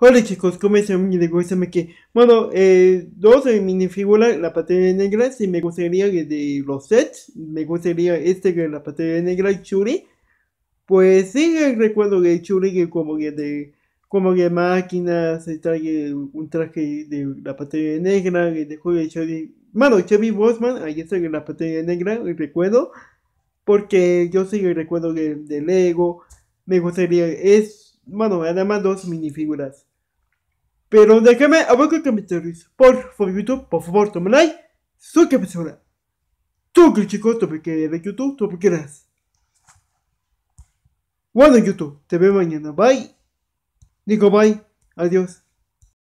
Hola chicos, ¿cómo están? Mi me que. Bueno, eh, dos minifiguras la pantalla negra, si me gustaría de los sets, me gustaría este que la pantalla negra, Churi. Pues sí, eh, recuerdo que Churi que como que de como que máquinas, se trae un traje de la pantalla negra, que dejó de Churi, bueno, Chevy Bosman, ahí está en la pantalla negra, recuerdo, porque yo sí recuerdo que de Lego, me gustaría, es, bueno, además dos minifiguras. Pero déjame abajo comentarios. Por youtube por favor, toma like. Soy persona. Tú que chicos, tú que de YouTube, tú que quieras. Bueno, YouTube, te veo mañana. Bye. Digo bye. Adiós.